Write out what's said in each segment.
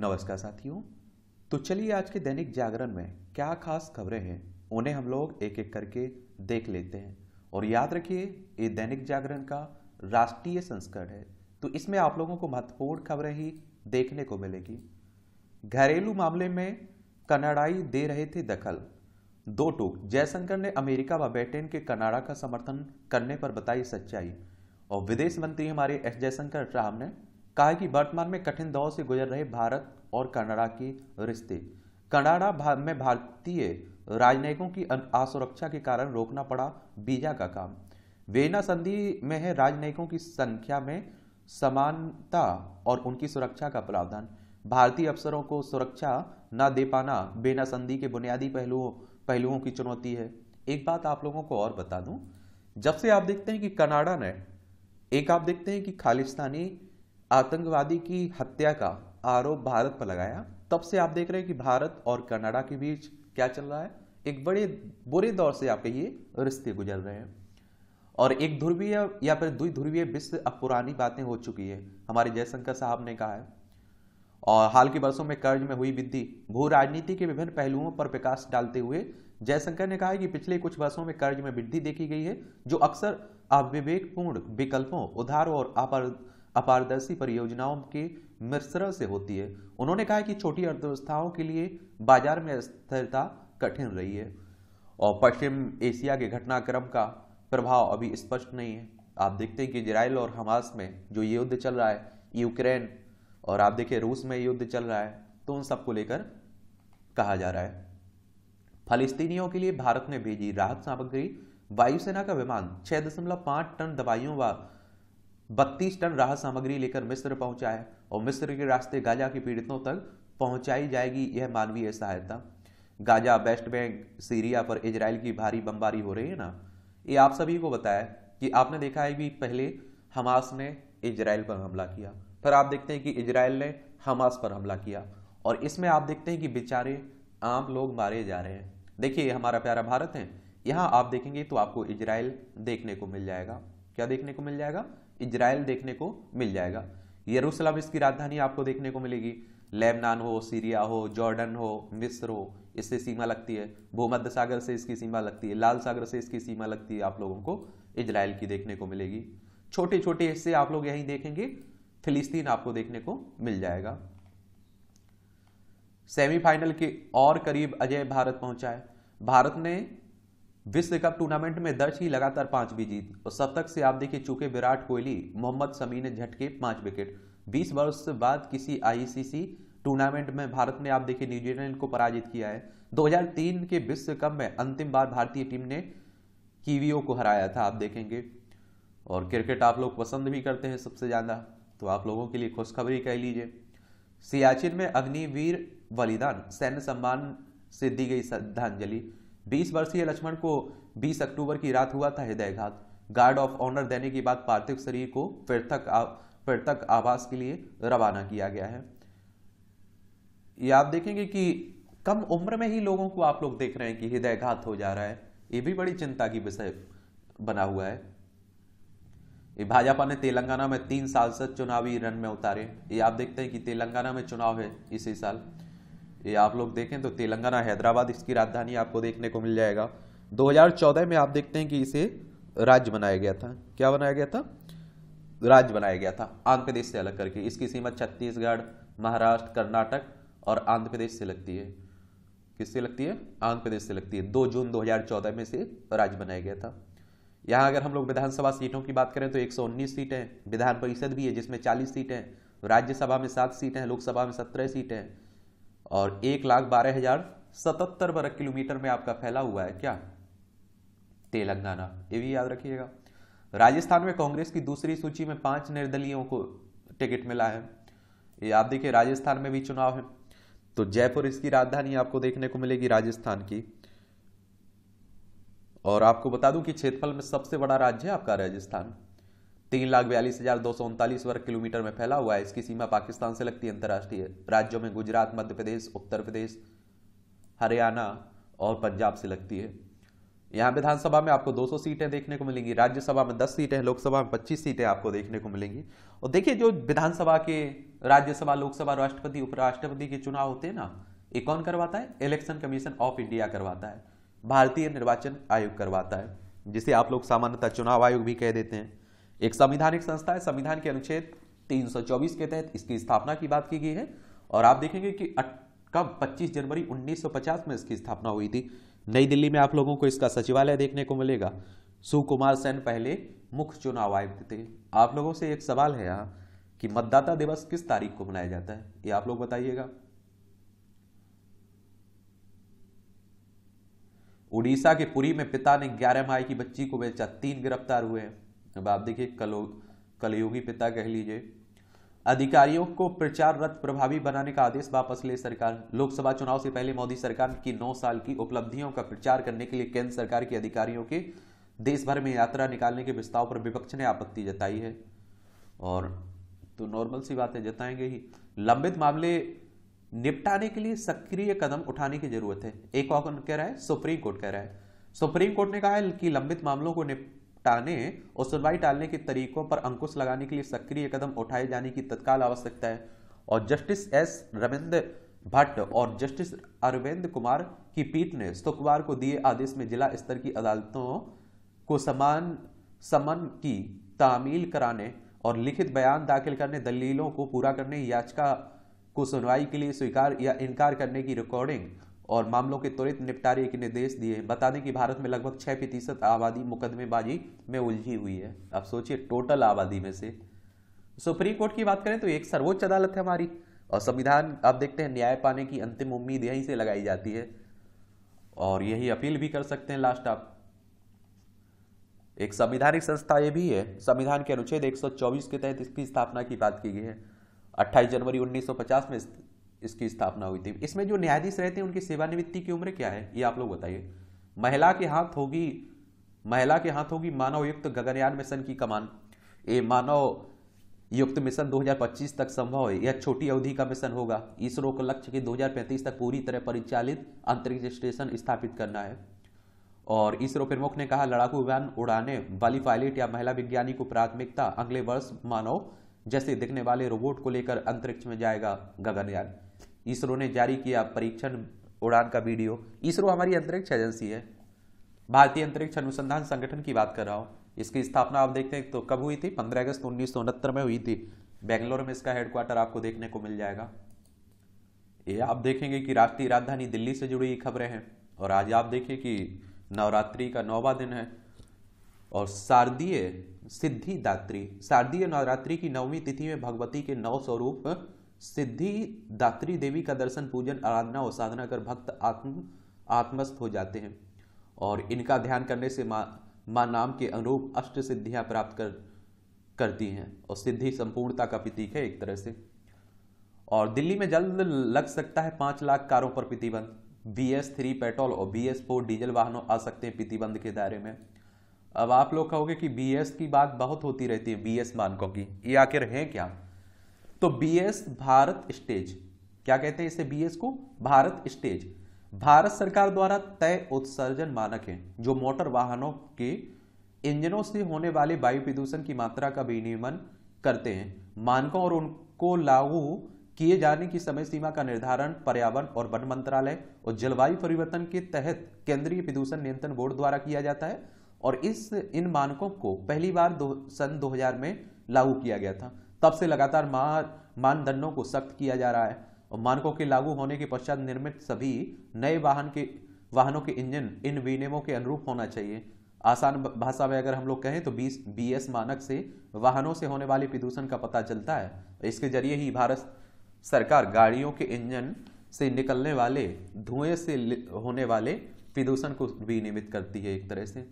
नमस्कार साथियों तो चलिए आज के दैनिक जागरण में क्या खास खबरें हैं उन्हें हम लोग एक एक करके देख लेते हैं और याद रखिए ये दैनिक जागरण का राष्ट्रीय संस्करण है तो इसमें आप लोगों को महत्वपूर्ण खबरें ही देखने को मिलेगी घरेलू मामले में कनाडाई दे रहे थे दखल दो टूक जयशंकर ने अमेरिका व ब्रिटेन के कनाडा का समर्थन करने पर बताई सच्चाई और विदेश मंत्री हमारे एस जयशंकर राम ने कहा कि वर्तमान में कठिन दौर से गुजर रहे भारत और कनाडा के रिश्ते कनाडा में भारतीय राजनयिकों की असुरक्षा के कारण रोकना पड़ा वीजा का काम वेना संधि में है राजनयिकों की संख्या में समानता और उनकी सुरक्षा का प्रावधान भारतीय अफसरों को सुरक्षा न दे पाना बेना संधि के बुनियादी पहलुओं पहलुओं की चुनौती है एक बात आप लोगों को और बता दूं जब से आप देखते हैं कि कनाडा ने एक आप देखते हैं कि खालिस्तानी आतंकवादी की हत्या का आरोप भारत पर लगाया तब से आप देख रहे हैं कि भारत और कनाडा के बीच क्या चल रहा है एक बड़े बुरे दौर से आपके ये रिश्ते गुजर रहे हैं और एक ध्रुवीय या फिर ध्रुवीय विश्व अब पुरानी बातें हो चुकी है हमारे जयशंकर साहब ने कहा है और हाल के वर्षों में कर्ज में हुई वृद्धि भू राजनीति के विभिन्न पहलुओं पर प्रकाश डालते हुए जयशंकर ने कहा है कि पिछले कुछ वर्षों में कर्ज में वृद्धि देखी गई है जो अक्सर अविवेकपूर्ण विकल्पों उधारों और अपर अपारदर्शी परियोजनाओं के मिश्रण से होती है उन्होंने कहा कि छोटी अर्थव्यवस्थाओं के लिए बाजार में स्थिरता कठिन रही है और पश्चिम एशिया के घटनाक्रम का प्रभाव अभी स्पष्ट नहीं है आप देखते हैं कि इसराइल और हमास में जो युद्ध चल रहा है यूक्रेन और आप देखिए रूस में युद्ध चल रहा है तो उन सबको लेकर कहा जा रहा है फलिस्तीनियों के लिए भारत ने भेजी राहत सामग्री वायुसेना का विमान 6.5 टन दवाइयों व बत्तीस टन राहत सामग्री लेकर मिस्र पहुंचा है और मिस्र के रास्ते गाजा के पीड़ितों तक पहुंचाई जाएगी यह मानवीय सहायता गाजा वेस्ट बैंक सीरिया पर इजराइल की भारी बमबारी हो रही है ना ये आप सभी को बताया कि आपने देखा है कि पहले हमास ने इजराइल पर हमला किया फिर आप देखते हैं कि इजराइल ने हमास पर हमला किया और इसमें आप देखते हैं कि बेचारे आम लोग मारे जा रहे हैं देखिए हमारा प्यारा भारत है यहाँ आप देखेंगे तो आपको इजराइल देखने को मिल जाएगा क्या देखने को मिल जाएगा इजराइल देखने को मिल जाएगा यरूशलेम इसकी राजधानी आपको देखने को मिलेगी लेबनान हो सीरिया हो जॉर्डन हो मिस्र हो इससे सीमा लगती है भूमध्य सागर से इसकी सीमा लगती है लाल सागर से इसकी सीमा लगती है आप लोगों को इजराइल की देखने को मिलेगी छोटे छोटे हिस्से आप लोग यहीं देखेंगे फिलिस्तीन आपको देखने को मिल जाएगा सेमीफाइनल के और करीब अजय भारत पहुंचा है भारत ने विश्व कप टूर्नामेंट में दर्ज ही लगातार पांचवी जीत और शतक से आप देखिए चुके विराट कोहली मोहम्मद समी ने झटके पांच विकेट 20 वर्ष बाद किसी आईसीसी टूर्नामेंट में भारत ने आप देखिए न्यूजीलैंड को पराजित किया है 2003 के विश्व कप में अंतिम बार भारतीय टीम ने कीवियो को हराया था आप देखेंगे और क्रिकेट आप लोग पसंद भी करते हैं सबसे ज़्यादा तो आप लोगों के लिए खुशखबरी कह लीजिए सियाचिन में अग्निवीर बलिदान सैन्य सम्मान से दी गई श्रद्धांजलि बीस वर्षीय लक्ष्मण को 20 अक्टूबर की रात हुआ था हृदयघात गार्ड ऑफ ऑनर देने के बाद पार्थिव शरीर को पृथक पृथक आवास के लिए रवाना किया गया है ये आप देखेंगे कि कम उम्र में ही लोगों को आप लोग देख रहे हैं कि हृदयघात हो जा रहा है ये भी बड़ी चिंता की विषय बना हुआ है भाजपा ने तेलंगाना में तीन साल से चुनावी रन में उतारे ये आप देखते हैं कि तेलंगाना में चुनाव है इसी साल ये आप लोग देखें तो तेलंगाना हैदराबाद इसकी राजधानी आपको देखने को मिल जाएगा 2014 में आप देखते हैं कि इसे राज्य बनाया गया था क्या बनाया गया था राज्य बनाया गया था आंध्र प्रदेश से अलग करके इसकी सीमा छत्तीसगढ़ महाराष्ट्र कर्नाटक और आंध्र प्रदेश से लगती है किससे लगती है आंध्र प्रदेश से लगती है दो जून 2014 में से राज्य बनाया गया था यहाँ अगर हम लोग विधानसभा सीटों की बात करें तो 119 सीटें विधान परिषद भी है जिसमें 40 सीटें राज्यसभा में सात सीटें हैं लोकसभा में सत्रह सीटें हैं और एक लाख बारह हजार सतहत्तर वर्ग किलोमीटर में आपका फैला हुआ है क्या तेलंगाना ये भी याद रखिएगा राजस्थान में कांग्रेस की दूसरी सूची में पांच निर्दलीयों को टिकट मिला है ये आप देखिए राजस्थान में भी चुनाव है तो जयपुर इसकी राजधानी आपको देखने को मिलेगी राजस्थान की और आपको बता दूं कि क्षेत्रफल में सबसे बड़ा राज्य है आपका राजस्थान तीन लाख बयालीस हजार दो सौ उनतालीस वर्ग किलोमीटर में फैला हुआ है इसकी सीमा पाकिस्तान से लगती है अंतर्राष्ट्रीय राज्यों में गुजरात मध्य प्रदेश उत्तर प्रदेश हरियाणा और पंजाब से लगती है यहाँ विधानसभा में आपको 200 सीटें देखने को मिलेंगी राज्यसभा में 10 सीटें लोकसभा में 25 सीटें आपको देखने को मिलेंगी और देखिए जो विधानसभा के राज्यसभा लोकसभा राष्ट्रपति उपराष्ट्रपति के चुनाव होते हैं ना ये कौन करवाता है इलेक्शन कमीशन ऑफ इंडिया करवाता है भारतीय निर्वाचन आयोग करवाता है जिसे आप लोग सामान्यतः चुनाव आयोग भी कह देते हैं एक संविधानिक संस्था है संविधान के अनुच्छेद 324 के तहत इसकी स्थापना की बात की गई है और आप देखेंगे कि कब 25 जनवरी 1950 में इसकी स्थापना हुई थी नई दिल्ली में आप लोगों को इसका सचिवालय देखने को मिलेगा सुकुमार सेन पहले मुख्य चुनाव आयुक्त थे आप लोगों से एक सवाल है यहाँ कि मतदाता दिवस किस तारीख को मनाया जाता है ये आप लोग बताइएगा उड़ीसा के पुरी में पिता ने ग्यारह माह की बच्ची को बेचा तीन गिरफ्तार हुए हैं अब आप देखिए कलो कलयोगी पिता कह लीजिए अधिकारियों को प्रचार रथ प्रभावी बनाने का आदेश वापस ले सरकार लोकसभा चुनाव से पहले मोदी सरकार की 9 साल की उपलब्धियों का प्रचार करने के लिए केंद्र सरकार के अधिकारियों के देश भर में यात्रा निकालने के प्रस्ताव पर विपक्ष ने आपत्ति जताई है और तो नॉर्मल सी बातें जताएंगे ही लंबित मामले निपटाने के लिए सक्रिय कदम उठाने की जरूरत है एक और कह रहा है सुप्रीम कोर्ट कह रहा है सुप्रीम कोर्ट ने कहा है कि लंबित मामलों को निप टाने और सुनवाई टालने के तरीकों पर अंकुश लगाने के लिए सक्रिय कदम उठाए जाने की तत्काल आवश्यकता है और जस्टिस एस रविंद्र भट्ट और जस्टिस अरविंद कुमार की पीठ ने शुक्रवार को दिए आदेश में जिला स्तर की अदालतों को समान समन की तामील कराने और लिखित बयान दाखिल करने दलीलों को पूरा करने याचिका को सुनवाई के लिए स्वीकार या इनकार करने की रिकॉर्डिंग और मामलों के त्वरित निपटारे के निर्देश दिए बता दें कि भारत में लगभग छः प्रतिशत आबादी मुकदमेबाजी में उलझी हुई है अब सोचिए टोटल आबादी में से सुप्रीम कोर्ट की बात करें तो एक सर्वोच्च अदालत है हमारी और संविधान आप देखते हैं न्याय पाने की अंतिम उम्मीद यहीं से लगाई जाती है और यही अपील भी कर सकते हैं लास्ट आप एक संविधानिक संस्था ये भी है संविधान के अनुच्छेद 124 के तहत इसकी स्थापना की बात की गई है 28 जनवरी 1950 में इसकी स्थापना हुई थी इसमें जो न्यायाधीश रहते हैं उनकी सेवानिवृत्ति की उम्र क्या है ये आप लोग बताइए महिला के हाथ होगी महिला के हाथ होगी मानव युक्त गगनयान मिशन की कमान ये मानव युक्त मिशन 2025 तक संभव है यह छोटी अवधि का मिशन होगा इसरो को लक्ष्य कि 2035 तक पूरी तरह परिचालित अंतरिक्ष स्टेशन स्थापित करना है और इसरो प्रमुख ने कहा लड़ाकू विमान उड़ाने वाली पायलट या महिला विज्ञानी को प्राथमिकता अगले वर्ष मानव जैसे दिखने वाले रोबोट को लेकर अंतरिक्ष में जाएगा गगनयान इसरो ने जारी किया परीक्षण उड़ान का वीडियो इसरो हमारी अंतरिक्ष एजेंसी है भारतीय अंतरिक्ष अनुसंधान संगठन की बात कर रहा हूँ इसकी स्थापना आप देखते हैं तो कब हुई थी पंद्रह अगस्त उन्नीस में हुई थी बेंगलोर में इसका हेडक्वार्टर आपको देखने को मिल जाएगा ये आप देखेंगे कि राष्ट्रीय राजधानी दिल्ली से जुड़ी खबरें हैं और आज आप देखिए कि नवरात्रि का नौवा दिन है और शारदीय सिद्धिदात्री शारदीय नवरात्रि की नवमी तिथि में भगवती के नौ स्वरूप सिद्धि दात्री देवी का दर्शन पूजन आराधना और साधना कर भक्त आत्म आत्मस्थ हो जाते हैं और इनका ध्यान करने से माँ माँ नाम के अनुरूप अष्ट सिद्धियां प्राप्त कर करती हैं और सिद्धि संपूर्णता का प्रतीक है एक तरह से और दिल्ली में जल्द लग सकता है पाँच लाख कारों पर प्रतिबंध बी एस थ्री पेट्रोल और बी एस फोर डीजल वाहनों आ सकते हैं प्रतिबंध के दायरे में अब आप लोग कहोगे कि बी एस की बात बहुत होती रहती है बी एस मानकों की ये आखिर है क्या तो बीएस भारत स्टेज क्या कहते हैं इसे बीएस को भारत स्टेज भारत सरकार द्वारा तय उत्सर्जन मानक है जो मोटर वाहनों के इंजनों से होने वाले वायु प्रदूषण की मात्रा का विनियमन करते हैं मानकों और उनको लागू किए जाने की समय सीमा का निर्धारण पर्यावरण और वन मंत्रालय और जलवायु परिवर्तन के तहत केंद्रीय प्रदूषण नियंत्रण बोर्ड द्वारा किया जाता है और इस इन मानकों को पहली बार दो, सन 2000 में लागू किया गया था तब से लगातार मानदंडों को सख्त किया जा रहा है और मानकों के लागू होने के पश्चात निर्मित सभी नए वाहन के वाहनों के इंजन इन विनियमों के अनुरूप होना चाहिए आसान भाषा में अगर हम लोग कहें तो बीस बी एस मानक से वाहनों से होने वाले प्रदूषण का पता चलता है इसके जरिए ही भारत सरकार गाड़ियों के इंजन से निकलने वाले धुएं से होने वाले प्रदूषण को विनियमित करती है एक तरह से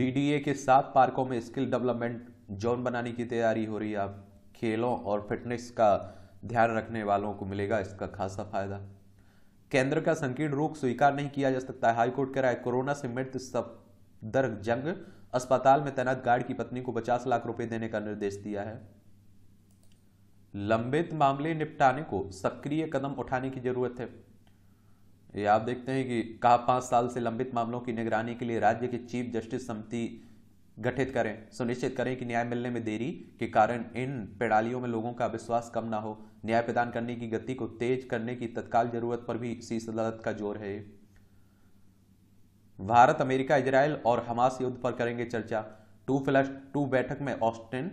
डीडीए के सात पार्कों में स्किल डेवलपमेंट जोन बनाने की तैयारी हो रही है अब खेलों और फिटनेस का ध्यान रखने वालों को मिलेगा इसका खासा फायदा केंद्र का संकीर्ण रोग स्वीकार नहीं किया जा सकता है हाईकोर्ट कह रहा है कोरोना से मृत सफदर जंग अस्पताल में तैनात गार्ड की पत्नी को 50 लाख रुपए देने का निर्देश दिया है लंबित मामले निपटाने को सक्रिय कदम उठाने की जरूरत है ये आप देखते हैं कि कहा पांच साल से लंबित मामलों की निगरानी के लिए राज्य की चीफ जस्टिस समिति गठित करें सुनिश्चित करें कि न्याय मिलने में देरी के कारण इन प्रणालियों में लोगों का विश्वास कम ना हो न्याय प्रदान करने की गति को तेज करने की तत्काल जरूरत पर भी शीर्ष अदालत का जोर है भारत अमेरिका इजराइल और हमास युद्ध पर करेंगे चर्चा टू फ्लैश टू बैठक में ऑस्टिन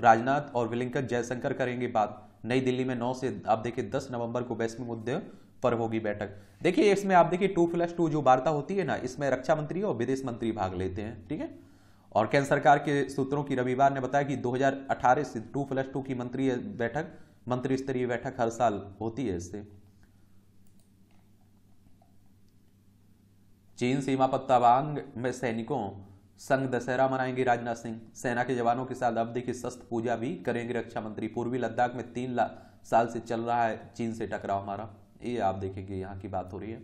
राजनाथ और विलिंकन जयशंकर करेंगे बात नई दिल्ली में 9 से आप देखिए 10 नवंबर को वैश्विक मुद्दे पर होगी बैठक देखिए इसमें आप देखिए टू प्लस टू जो वार्ता होती है ना इसमें रक्षा मंत्री और विदेश मंत्री भाग लेते हैं ठीक है और केंद्र सरकार के सूत्रों की रविवार ने बताया कि 2018 से टू प्लस टू की मंत्री बैठक मंत्री स्तरीय बैठक हर साल होती है इससे चीन सीमा पर तवांग में सैनिकों संघ दशहरा मनाएंगे राजनाथ सिंह सेना के जवानों के साथ अवधि की शस्त्र पूजा भी करेंगे रक्षा मंत्री पूर्वी लद्दाख में तीन साल से चल रहा है चीन से टकराव हमारा ये आप देखेंगे यहाँ की बात हो रही है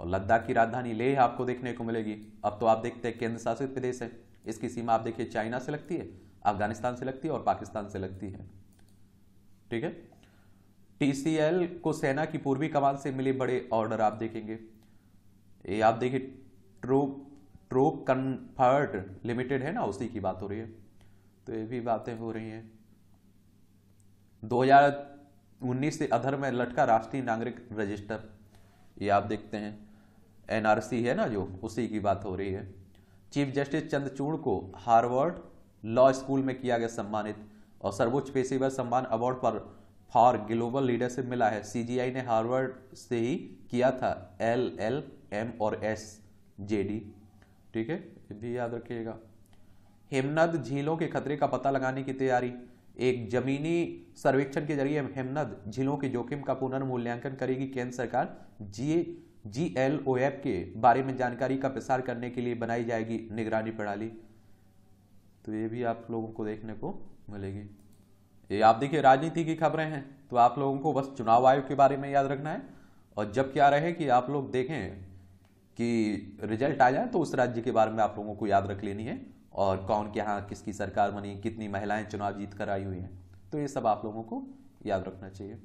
और लद्दाख की राजधानी लेह आपको देखने को मिलेगी अब तो आप देखते हैं केंद्र शासित प्रदेश है इसकी सीमा आप देखिए चाइना से लगती है अफगानिस्तान से लगती है और पाकिस्तान से लगती है ठीक है टीसीएल को सेना की पूर्वी कमान से मिले बड़े ऑर्डर आप देखेंगे ये आप देखिए ट्रोप ट्रोप कन्फर्ट लिमिटेड है ना उसी की बात हो रही है तो ये भी बातें हो रही हैं उन्नीस से अधर में लटका राष्ट्रीय नागरिक रजिस्टर ये आप देखते हैं एनआरसी है ना जो उसी की बात हो रही है चीफ जस्टिस चंद्रचूड़ को हार्वर्ड लॉ स्कूल में किया गया सम्मानित और सर्वोच्च पेशेवर सम्मान अवार्ड पर फॉर ग्लोबल लीडरशिप मिला है सीजीआई ने हार्वर्ड से ही किया था एल एल एम और एस जे डी ठीक है भी याद रखिएगा हिमनद झीलों के खतरे का पता लगाने की तैयारी एक जमीनी सर्वेक्षण के जरिए हेमनद झीलों के जोखिम का पुनर्मूल्यांकन करेगी केंद्र सरकार जी जी एल ओ एफ के बारे में जानकारी का प्रसार करने के लिए बनाई जाएगी निगरानी प्रणाली तो ये भी आप लोगों को देखने को मिलेगी ये आप देखिए राजनीति की खबरें हैं तो आप लोगों को बस चुनाव आयोग के बारे में याद रखना है और जब क्या रहे कि आप लोग देखें कि रिजल्ट आ जाए तो उस राज्य के बारे में आप लोगों को याद रख लेनी है और कौन के यहाँ किसकी सरकार बनी कितनी महिलाएं चुनाव जीत कर आई हुई हैं तो ये सब आप लोगों को याद रखना चाहिए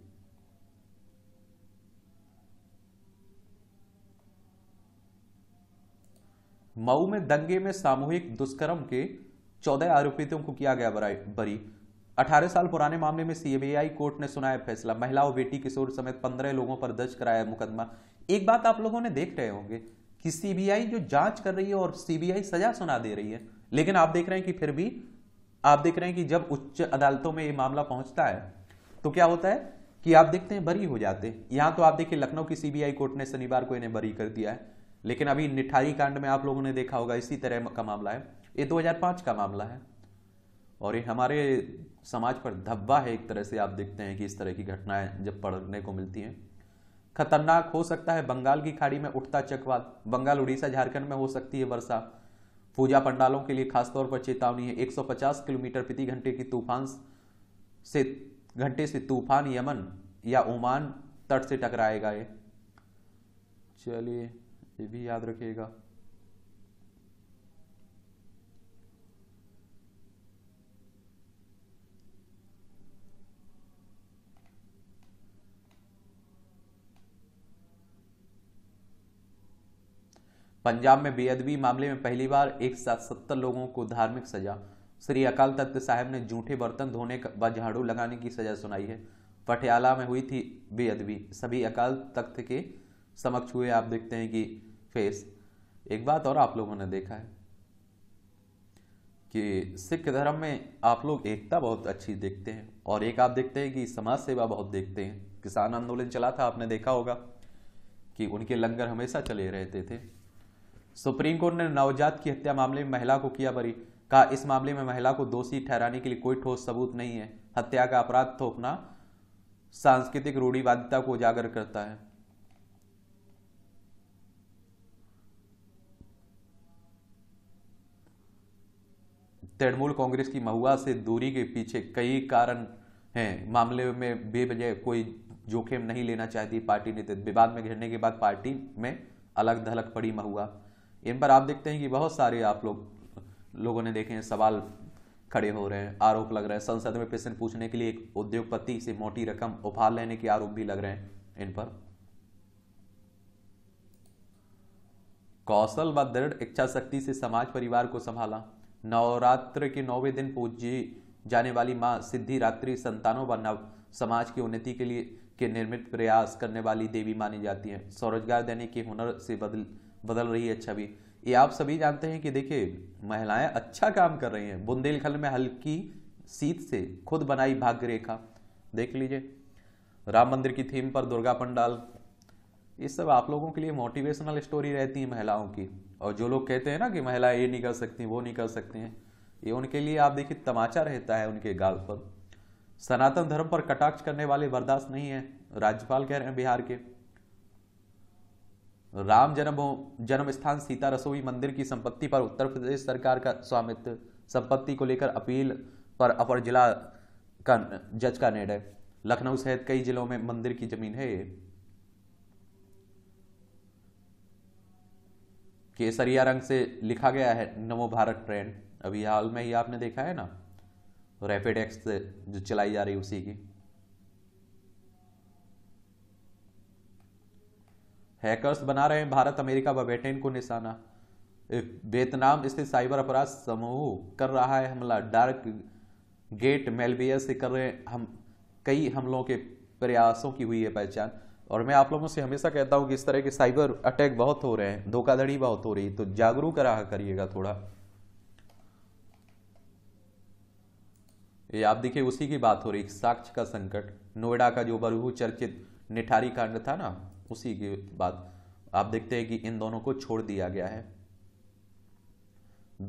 मऊ में दंगे में सामूहिक दुष्कर्म के चौदह आरोपितों को किया गया बरी अठारह साल पुराने मामले में सीबीआई कोर्ट ने सुनाया फैसला महिला और बेटी किशोर समेत पंद्रह लोगों पर दर्ज कराया मुकदमा एक बात आप लोगों ने देख रहे होंगे कि सीबीआई जो जांच कर रही है और सीबीआई सजा सुना दे रही है लेकिन आप देख रहे हैं कि फिर भी आप देख रहे हैं कि जब उच्च अदालतों में ये मामला पहुंचता है तो क्या होता है कि आप देखते हैं बरी हो जाते हैं यहां तो आप देखिए लखनऊ की सीबीआई कोर्ट ने शनिवार को इन्हें बरी कर दिया है लेकिन अभी निठारी कांड में आप लोगों ने देखा होगा इसी तरह का मामला है ये 2005 का मामला है और ये हमारे समाज पर धब्बा है एक तरह से आप देखते हैं कि इस तरह की घटनाएं जब पढ़ने को मिलती हैं खतरनाक हो सकता है बंगाल की खाड़ी में उठता चक्रवात बंगाल उड़ीसा झारखंड में हो सकती है वर्षा पूजा पंडालों के लिए खासतौर पर चेतावनी है 150 किलोमीटर प्रति घंटे की तूफान से घंटे से तूफान यमन या ओमान तट से टकराएगा ये चलिए ये भी याद रखिएगा पंजाब में बेअदबी मामले में पहली बार एक साथ सत्तर लोगों को धार्मिक सजा श्री अकाल तख्त साहब ने जूठे बर्तन धोने व झाड़ू लगाने की सजा सुनाई है पटियाला में हुई थी बेअदबी सभी अकाल तख्त के समक्ष हुए आप देखते हैं कि फेस एक बात और आप लोगों ने देखा है कि सिख धर्म में आप लोग एकता बहुत अच्छी देखते हैं और एक आप देखते हैं कि समाज सेवा बहुत देखते हैं किसान आंदोलन चला था आपने देखा होगा कि उनके लंगर हमेशा चले रहते थे सुप्रीम कोर्ट ने नवजात की हत्या मामले में महिला को किया बरी कहा इस मामले में महिला को दोषी ठहराने के लिए कोई ठोस सबूत नहीं है हत्या का अपराध थोपना तो सांस्कृतिक रूढ़िवादिता को उजागर करता है तृणमूल कांग्रेस की महुआ से दूरी के पीछे कई कारण हैं मामले में बेवजह कोई जोखिम नहीं लेना चाहती पार्टी नेतृत्व विवाद में घिरने के बाद पार्टी में अलग धलक पड़ी महुआ इन पर आप देखते हैं कि बहुत सारे आप लोग लोगों ने देखे हैं सवाल खड़े हो रहे हैं आरोप लग रहे हैं संसद में प्रश्न पूछने के लिए एक उद्योगपति से मोटी रकम उपहार लेने के आरोप भी लग रहे हैं इन पर कौशल व दृढ़ इच्छा शक्ति से समाज परिवार को संभाला नवरात्र के नौवे दिन पूजी जाने वाली माँ सिद्धि रात्रि संतानों व नव समाज की उन्नति के लिए के निर्मित प्रयास करने वाली देवी मानी जाती है स्वरोजगार देने के हुनर से बदल बदल रही है अच्छा भी ये आप सभी जानते हैं कि देखिए महिलाएं अच्छा काम कर रही हैं बुंदेलखंड में हल्की सीत से खुद बनाई भाग्य रेखा देख लीजिए राम मंदिर की थीम पर दुर्गा पंडाल ये सब आप लोगों के लिए मोटिवेशनल स्टोरी रहती है महिलाओं की और जो लोग कहते हैं ना कि महिलाएं ये नहीं कर सकती वो नहीं कर सकते हैं ये उनके लिए आप देखिए तमाचा रहता है उनके गाल पर सनातन धर्म पर कटाक्ष करने वाले बर्दाश्त नहीं है राज्यपाल कह रहे हैं बिहार के राम जन्म जन्म स्थान सीता रसोई मंदिर की संपत्ति पर उत्तर प्रदेश सरकार का स्वामित्व संपत्ति को लेकर अपील पर अपर जिला का जज का निर्णय लखनऊ सहित कई जिलों में मंदिर की जमीन है केसरिया रंग से लिखा गया है नवो भारत ट्रेंड अभी हाल में ही आपने देखा है ना रैपिड एक्स जो चलाई जा रही उसी की हैकर्स बना रहे हैं भारत अमेरिका व ब्रिटेन को निशाना वियतनाम स्थित साइबर अपराध समूह कर रहा है हमला डार्क गेट मेलबियर से कर रहे हम कई हमलों के प्रयासों की हुई है पहचान और मैं आप लोगों से हमेशा कहता हूं कि इस तरह के साइबर अटैक बहुत हो रहे हैं धोखाधड़ी बहुत हो रही है तो जागरूक रहा करिएगा थोड़ा ये आप देखिए उसी की बात हो रही साक्ष्य का संकट नोएडा का जो बरहू चर्चित निठारी कांड था ना उसी के बाद आप देखते हैं कि इन दोनों को छोड़ दिया गया है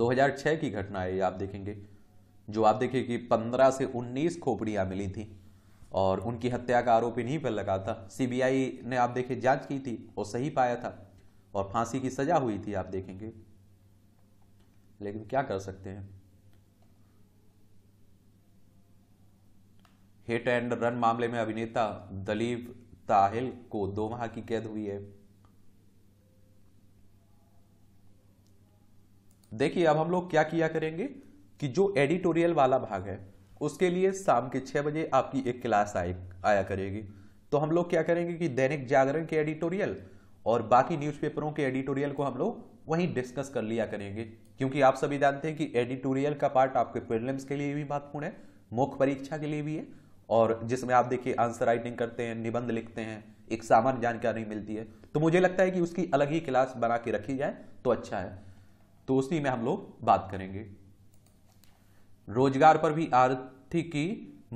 2006 की घटना है ये आप देखेंगे जो आप देखिए कि 15 से 19 खोपड़ियां मिली थी और उनकी हत्या का आरोप इन्हीं पर लगा था सीबीआई ने आप देखिए जांच की थी और सही पाया था और फांसी की सजा हुई थी आप देखेंगे लेकिन क्या कर सकते हैं हिट एंड रन मामले में अभिनेता दलीप ताहिल को दो माह की कैद हुई है देखिए अब हम लोग क्या किया करेंगे कि जो एडिटोरियल वाला भाग है उसके लिए शाम के छह बजे आपकी एक क्लास आए आया करेगी तो हम लोग क्या करेंगे कि दैनिक जागरण के एडिटोरियल और बाकी न्यूज़पेपरों के एडिटोरियल को हम लोग वहीं डिस्कस कर लिया करेंगे क्योंकि आप सभी जानते हैं कि एडिटोरियल का पार्ट आपके प्रॉब्लम्स के लिए भी महत्वपूर्ण है मुख्य परीक्षा के लिए भी है और जिसमें आप देखिए आंसर राइटिंग करते हैं निबंध लिखते हैं एक सामान्य जानकारी मिलती है तो मुझे लगता है कि उसकी अलग ही क्लास बना के रखी जाए तो अच्छा है तो उसी में हम लोग बात करेंगे रोजगार पर भी आर्थिक की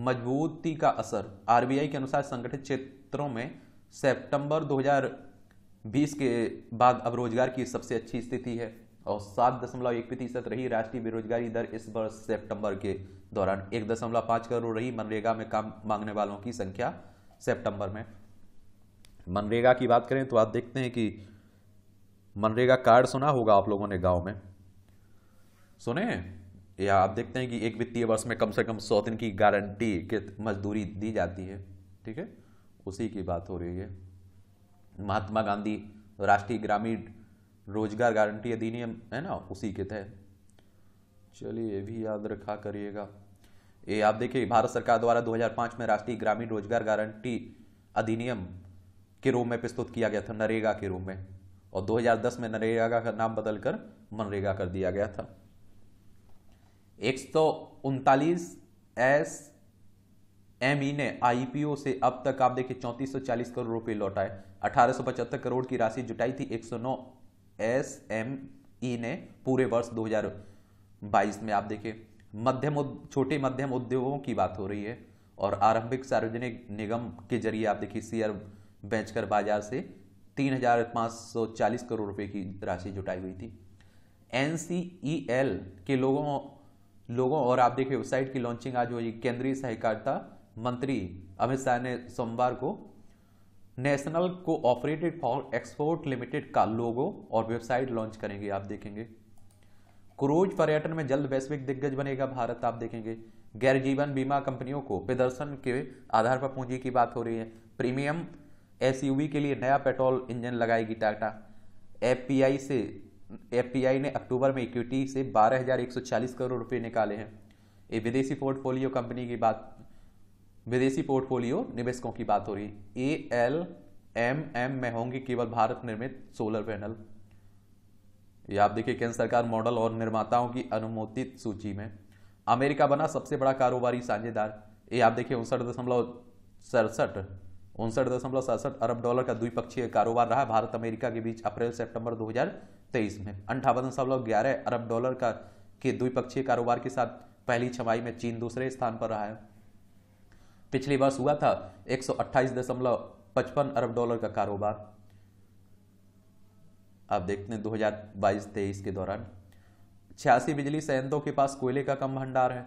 मजबूती का असर आरबीआई के अनुसार संगठित क्षेत्रों में सितंबर 2020 के बाद अब रोजगार की सबसे अच्छी स्थिति है और सात दशमलव एक प्रतिशत रही राष्ट्रीय बेरोजगारी दर इस वर्ष सितंबर के दौरान एक दशमलव पाँच करोड़ रही मनरेगा में काम मांगने वालों की संख्या सितंबर में मनरेगा की बात करें तो आप देखते हैं कि मनरेगा कार्ड सुना होगा आप लोगों ने गाँव में सुने या आप देखते हैं कि एक वित्तीय वर्ष में कम से कम सौ दिन की गारंटी के मजदूरी दी जाती है ठीक है उसी की बात हो रही है महात्मा गांधी राष्ट्रीय ग्रामीण रोजगार गारंटी अधिनियम है ना उसी के तहत चलिए ये भी याद रखा करिएगा ये आप देखिए भारत सरकार द्वारा 2005 में राष्ट्रीय ग्रामीण रोजगार गारंटी अधिनियम के रूप में प्रस्तुत किया गया था नरेगा के रूप में और 2010 में नरेगा का नाम बदलकर मनरेगा कर दिया गया था एक सौ उनतालीस एस एम ई ने आईपीओ से अब तक आप देखिए 3440 करोड़ रुपए लौटाए अठारह करोड़ की राशि जुटाई थी 109 एस एम ई ने पूरे वर्ष 2022 में आप देखिए मध्यम छोटे मध्यम उद्योगों की बात हो रही है और आरंभिक सार्वजनिक निगम के जरिए आप देखिए शेयर बेचकर बाजार से 3,540 करोड़ रुपए की राशि जुटाई हुई थी एन के लोगों लोगों और आप देखिए वेबसाइट की लॉन्चिंग आज हुई केंद्रीय सहकारिता मंत्री अमित शाह ने सोमवार को national cooperative for export limited का लोगो और वेबसाइट लॉन्च करेंगे आप देखेंगे क्रूज पर्यटन में जल्द वैश्विक दिग्गज बनेगा भारत आप देखेंगे गैर जीवन बीमा कंपनियों को प्रदर्शन के आधार पर पूंजी की बात हो रही है प्रीमियम एसयूवी के लिए नया पेट्रोल इंजन लगाएगी टाटा एफपीआई से एफपीआई ने अक्टूबर में इक्विटी से 12,140 करोड़ रुपए निकाले हैं ये विदेशी पोर्टफोलियो कंपनी की बात विदेशी पोर्टफोलियो निवेशकों की बात हो रही ए एल एम एम में होंगे केवल भारत निर्मित सोलर पैनल या आप देखिए केंद्र सरकार मॉडल और निर्माताओं की अनुमोदित सूची में अमेरिका बना सबसे बड़ा कारोबारी साझेदार ये आप देखिए उनसठ दशमलव सड़सठ उनसठ दशमलव सड़सठ अरब डॉलर का द्विपक्षीय कारोबार रहा भारत अमेरिका के बीच अप्रैल सितंबर 2023 में अंठावन दशमलव ग्यारह अरब डॉलर का के द्विपक्षीय कारोबार के साथ पहली छमाई में चीन दूसरे स्थान पर रहा है पिछली वर्ष हुआ था एक अरब डॉलर का कारोबार आप देखते हैं दो हजार बाईस तेईस के दौरान छियासी बिजली संयंत्रों के पास कोयले का कम भंडार है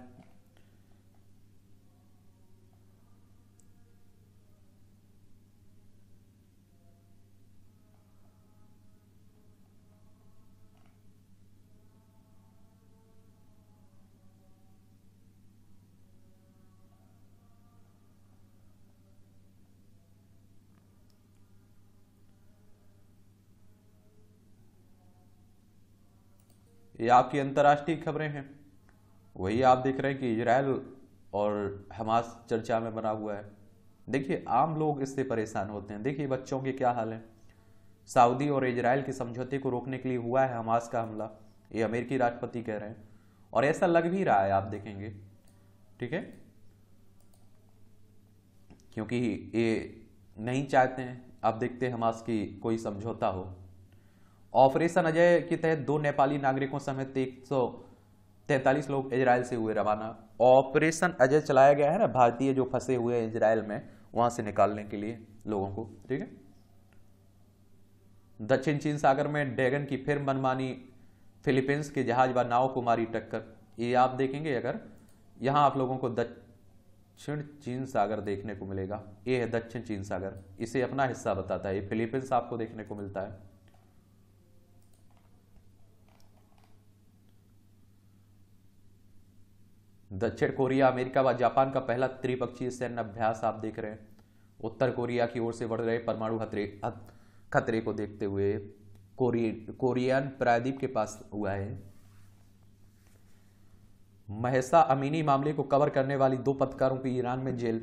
ये आपकी अंतर्राष्ट्रीय खबरें हैं वही आप देख रहे हैं कि इजराइल और हमास चर्चा में बना हुआ है देखिए आम लोग इससे परेशान होते हैं देखिए बच्चों के क्या हाल है सऊदी और इजराइल के समझौते को रोकने के लिए हुआ है हमास का हमला ये अमेरिकी राष्ट्रपति कह रहे हैं और ऐसा लग भी रहा है आप देखेंगे ठीक है क्योंकि ये नहीं चाहते हैं आप देखते हैं हमास की कोई समझौता हो ऑपरेशन अजय के तहत दो नेपाली नागरिकों समेत एक सौ तैंतालीस लोग इसराइल से हुए रवाना ऑपरेशन अजय चलाया गया है ना भारतीय जो फंसे हुए हैं इसराइल में वहां से निकालने के लिए लोगों को ठीक है दक्षिण चीन सागर में डेगन की फिर मनमानी फिलीपींस के जहाज व नाव को मारी टक्कर ये आप देखेंगे अगर यहां आप लोगों को दक्षिण चीन सागर देखने को मिलेगा ये है दक्षिण चीन सागर इसे अपना हिस्सा बताता है ये फिलीपींस आपको देखने को मिलता है दक्षिण कोरिया अमेरिका व जापान का पहला त्रिपक्षीय सैन्य अभ्यास आप देख रहे हैं उत्तर कोरिया की ओर से बढ़ रहे परमाणु खतरे को देखते हुए कोरियन प्रायद्वीप के पास हुआ है महसा अमीनी मामले को कवर करने वाली दो पत्रकारों की ईरान में जेल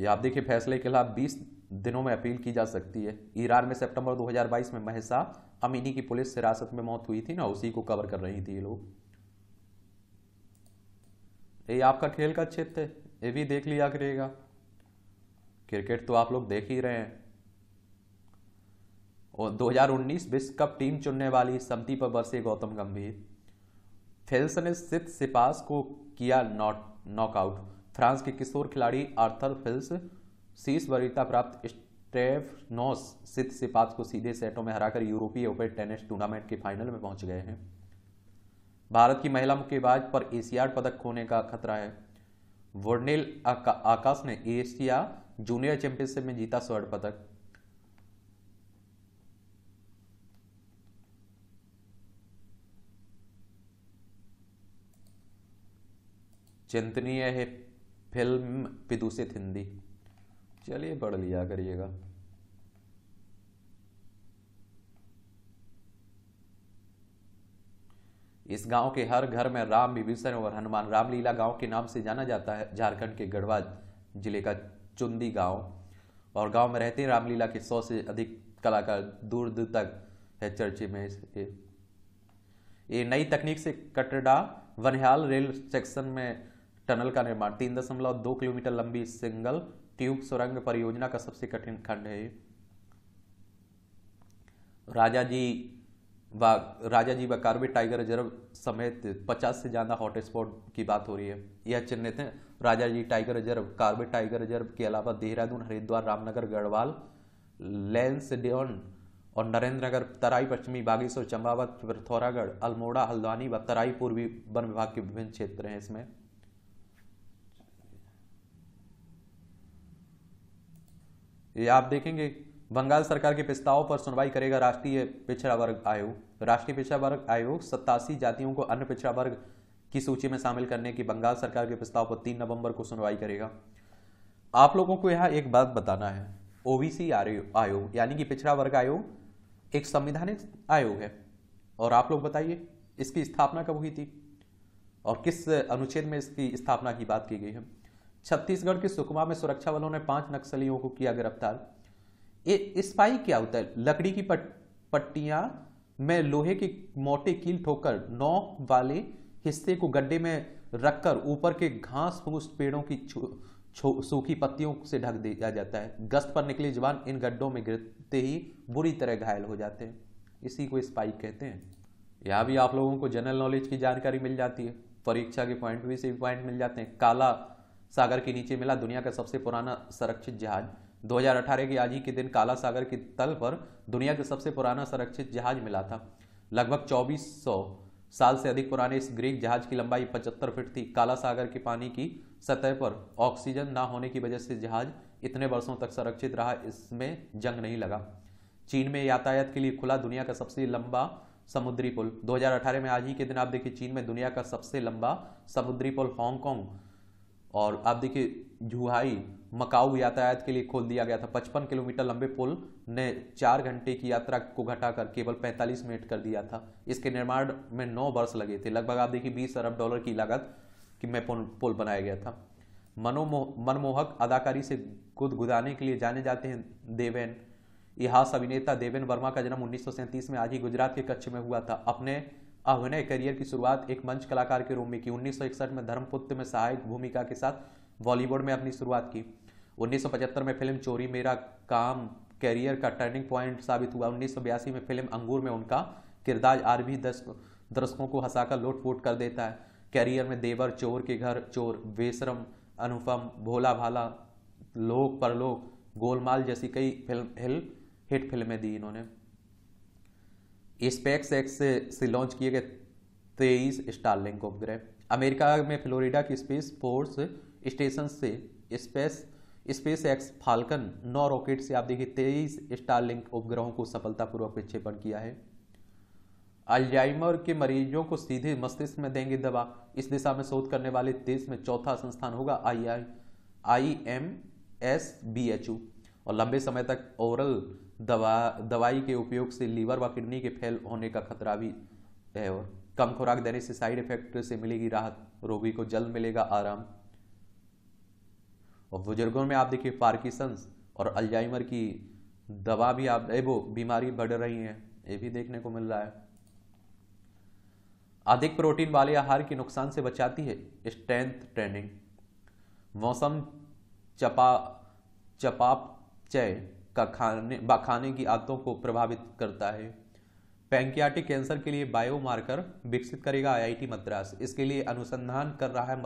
ये आप देखिए फैसले के खिलाफ 20 दिनों में अपील की जा सकती है ईरान में सितंबर 2022 में महसा अमीनी की पुलिस हिरासत में मौत हुई थी ना उसी को कवर कर रही थी ये लोग ये आपका खेल का क्षेत्र है ये भी देख लिया करिएगा क्रिकेट तो आप लोग देख ही रहे हैं और 2019 विश्व कप टीम चुनने वाली समिति पर बरसे गौतम गंभीर फेल्स ने सिद्ध सिपास को किया नॉट नॉकआउट फ्रांस के किशोर खिलाड़ी आर्थर फिल्स शीर्ष वरीयता प्राप्त स्टेफनोस सिद्ध सिपास को सीधे सेटों में हराकर यूरोपीय ओपन टेनिस टूर्नामेंट के फाइनल में पहुंच गए हैं भारत की महिला मुक्केबाज पर एशियाड पदक खोने का खतरा है वर्नेल आकाश ने एशिया जूनियर चैंपियनशिप में जीता स्वर्ण पदक चिंतनीय है फिल्म विदूषित हिंदी चलिए बढ़ लिया करिएगा इस गांव के हर घर में राम विभीषण और हनुमान रामलीला गांव के नाम से जाना जाता है झारखंड के गढ़वा जिले का चुंदी गांव और गांव में रहते रामलीला के सौ से अधिक कलाकार दूर दूर तक है चर्चे में ये नई तकनीक से कटड़ा वनहाल रेल सेक्शन में टनल का निर्माण तीन दशमलव दो किलोमीटर लंबी सिंगल ट्यूब सुरंग परियोजना का सबसे कठिन खंड है राजा जी व राजा जी व कार्बेट टाइगर रिजर्व समेत 50 से ज़्यादा हॉटस्पॉट की बात हो रही है यह चिन्हित है Rajaji tiger reserve Corbett tiger reserve के अलावा देहरादून हरिद्वार रामनगर गढ़वाल लेंस डिओन और नरेंद्र नगर तराई पश्चिमी बागेश्वर चंबावत पिथौरागढ़ अल्मोड़ा हल्द्वानी व तराई पूर्वी वन विभाग के विभिन्न क्षेत्र हैं इसमें ये आप देखेंगे बंगाल सरकार के प्रस्ताव पर सुनवाई करेगा राष्ट्रीय पिछड़ा वर्ग आयोग राष्ट्रीय पिछड़ा वर्ग आयोग सत्तासी जातियों को अन्य पिछड़ा वर्ग की सूची में शामिल करने की बंगाल सरकार के प्रस्ताव पर तीन नवंबर को सुनवाई करेगा आप लोगों को यहाँ एक बात बताना है ओबीसी आयोग यानी कि पिछड़ा वर्ग आयोग एक संविधानिक आयोग है और आप लोग बताइए इसकी स्थापना कब हुई थी और किस अनुच्छेद में इसकी स्थापना की बात की गई है छत्तीसगढ़ के सुकमा में सुरक्षा बलों ने पांच नक्सलियों को किया गिरफ्तार स्पाई क्या होता है लकड़ी की पट, पट्टियाँ में लोहे के मोटे कील ठोकर नोक वाले हिस्से को गड्ढे में रखकर ऊपर के घास फूस पेड़ों की सूखी पत्तियों से ढक दिया जाता है गश्त पर निकले जवान इन गड्ढों में गिरते ही बुरी तरह घायल हो जाते हैं इसी को स्पाइक कहते हैं यहां भी आप लोगों को जनरल नॉलेज की जानकारी मिल जाती है परीक्षा के पॉइंट भी से पॉइंट मिल जाते हैं काला सागर के नीचे मिला दुनिया का सबसे पुराना संरक्षित जहाज़ 2018 के आज ही के दिन काला सागर के तल पर दुनिया के सबसे पुराना संरक्षित जहाज मिला था लगभग 2400 साल से अधिक पुराने इस ग्रीक जहाज की लंबाई 75 फीट थी काला सागर के पानी की सतह पर ऑक्सीजन ना होने की वजह से जहाज इतने वर्षों तक संरक्षित रहा इसमें जंग नहीं लगा चीन में यातायात के लिए खुला दुनिया का सबसे लंबा समुद्री पुल 2018 में आज ही के दिन आप देखिए चीन में दुनिया का सबसे लंबा समुद्री पुल हांगकांग और आप देखिए जुहाई मकाऊ यातायात के लिए खोल दिया गया था 55 किलोमीटर लंबे पुल ने चार घंटे की यात्रा को घटाकर केवल 45 मिनट कर दिया था इसके निर्माण में नौ वर्ष लगे थे लगभग आप देखिए बीस अरब डॉलर की लागत की में पुल पुल बनाया गया था मनोमोह मनमोहक अदाकारी से गुदगुदाने के लिए जाने जाते हैं देवेन इहास अभिनेता देवेन वर्मा का जन्म उन्नीस में आज ही गुजरात के कच्छ में हुआ था अपने अभिनय करियर की शुरुआत एक मंच कलाकार के रूप में की 1961 में धर्मपुत्र में सहायक भूमिका के साथ बॉलीवुड में अपनी शुरुआत की 1975 में फिल्म चोरी मेरा काम कैरियर का टर्निंग पॉइंट साबित हुआ उन्नीस में फिल्म अंगूर में उनका किरदार आर भी दर्शकों को हंसाकर लोटफोट कर देता है कैरियर में देवर चोर के घर चोर बेशरम अनुपम भोला भाला लोक परलोक गोलमाल जैसी कई फिल्म हिल हिट फिल्में दी इन्होंने स्पेक्स एक्स से, से लॉन्च किए गए तेईस स्टारलिंक उपग्रह अमेरिका में फ्लोरिडा की स्पेस फोर्स स्टेशन से स्पेस स्पेस एक्स फाल्कन नौ रॉकेट से आप देखिए तेईस स्टारलिंक उपग्रहों को सफलतापूर्वक विक्षेपण किया है अल्जाइमर के मरीजों को सीधे मस्तिष्क में देंगे दवा इस दिशा में शोध करने वाले देश में चौथा संस्थान होगा I I I M S B H U और लंबे समय तक ओरल दवा दवाई के उपयोग से लीवर व किडनी के फेल होने का खतरा भी है और कम खुराक देने से साइड इफेक्ट से मिलेगी राहत रोगी को जल्द मिलेगा आराम और बुजुर्गों में आप देखिए पार्किसंस और अल्जाइमर की दवा भी आप वो बीमारी बढ़ रही है ये भी देखने को मिल रहा है अधिक प्रोटीन वाले आहार के नुकसान से बचाती है स्ट्रेंथ ट्रेनिंग मौसम चपा चपाप चय का खाने खाने की आदतों को प्रभावित करता है पैंकियाटिक कैंसर के लिए बायोमार्कर विकसित करेगा आईआईटी मद्रास इसके लिए अनुसंधान कर रहा है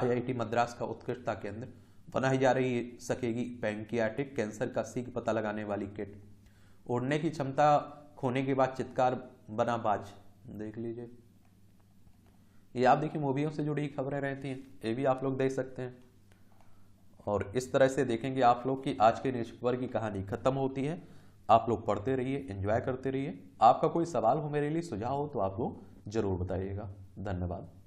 आईआईटी मद्रास का उत्कृष्टता केंद्र बनाई जा रही सकेगी पैंकियाटिक कैंसर का सीख पता लगाने वाली किट उड़ने की क्षमता खोने के बाद चित्कार बना बाज देख लीजिए ये आप देखिए मूवियों से जुड़ी खबरें रहती हैं ये भी आप लोग देख सकते हैं और इस तरह से देखेंगे आप लोग कि आज के न्यूज़पेपर की कहानी खत्म होती है आप लोग पढ़ते रहिए एंजॉय करते रहिए आपका कोई सवाल हो मेरे लिए सुझाव हो तो आप लोग ज़रूर बताइएगा धन्यवाद